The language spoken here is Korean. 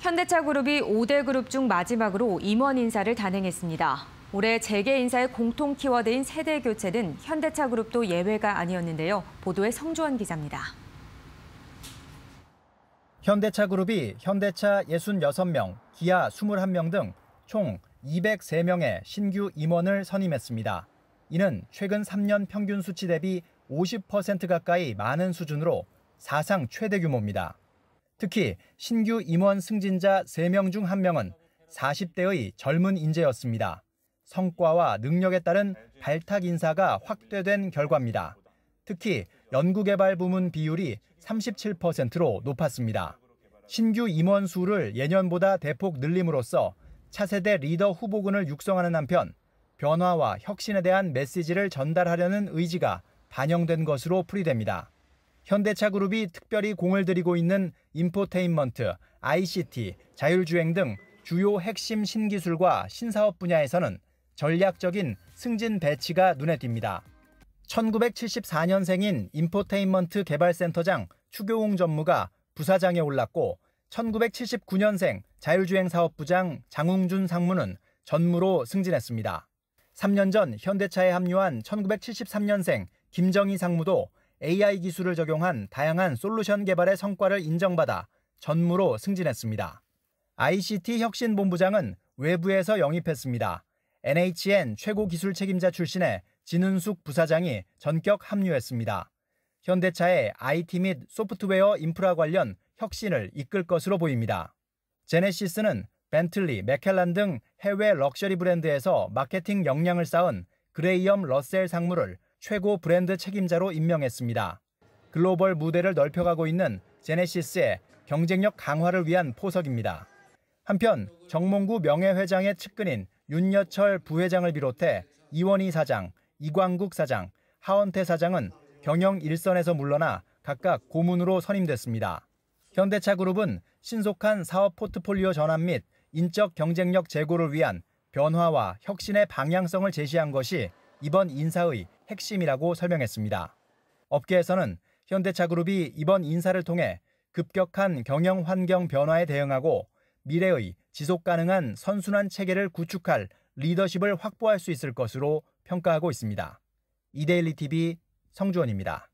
현대차그룹이 5대 그룹 중 마지막으로 임원 인사를 단행했습니다. 올해 재계 인사의 공통 키워드인 세대 교체는 현대차그룹도 예외가 아니었는데요. 보도에 성주원 기자입니다. 현대차그룹이 현대차 66명, 기아 21명 등 총 203명의 신규 임원을 선임했습니다. 이는 최근 3년 평균 수치 대비 50% 가까이 많은 수준으로 사상 최대 규모입니다. 특히 신규 임원 승진자 3명 중 1명은 40대의 젊은 인재였습니다. 성과와 능력에 따른 발탁 인사가 확대된 결과입니다. 특히 연구개발 부문 비율이 37%로 높았습니다. 신규 임원 수를 예년보다 대폭 늘림으로써 차세대 리더 후보군을 육성하는 한편 변화와 혁신에 대한 메시지를 전달하려는 의지가 반영된 것으로 풀이됩니다. 현대차그룹이 특별히 공을 들이고 있는 인포테인먼트, ICT, 자율주행 등 주요 핵심 신기술과 신사업 분야에서는 전략적인 승진 배치가 눈에 띕니다. 1974년생인 인포테인먼트 개발센터장 추교홍 전무가 부사장에 올랐고 1979년생 자율주행 사업부장 장웅준 상무는 전무로 승진했습니다. 3년 전 현대차에 합류한 1973년생 김정희 상무도 AI 기술을 적용한 다양한 솔루션 개발의 성과를 인정받아 전무로 승진했습니다. ICT 혁신본부장은 외부에서 영입했습니다. NHN 최고 기술 책임자 출신의 진은숙 부사장이 전격 합류했습니다. 현대차의 IT 및 소프트웨어 인프라 관련 혁신을 이끌 것으로 보입니다. 제네시스는 벤틀리, 맥켈란 등 해외 럭셔리 브랜드에서 마케팅 역량을 쌓은 그레이엄 러셀 상무를 최고 브랜드 책임자로 임명했습니다. 글로벌 무대를 넓혀가고 있는 제네시스의 경쟁력 강화를 위한 포석입니다. 한편 정몽구 명예회장의 측근인 윤여철 부회장을 비롯해 이원희 사장, 이광국 사장, 하원태 사장은 경영 일선에서 물러나 각각 고문으로 선임됐습니다. 현대차 그룹은 신속한 사업 포트폴리오 전환 및 인적 경쟁력 제고를 위한 변화와 혁신의 방향성을 제시한 것이 이번 인사의 핵심이라고 설명했습니다. 업계에서는 현대차그룹이 이번 인사를 통해 급격한 경영 환경 변화에 대응하고 미래의 지속 가능한 선순환 체계를 구축할 리더십을 확보할 수 있을 것으로 평가하고 있습니다. 이데일리 TV 성주원입니다.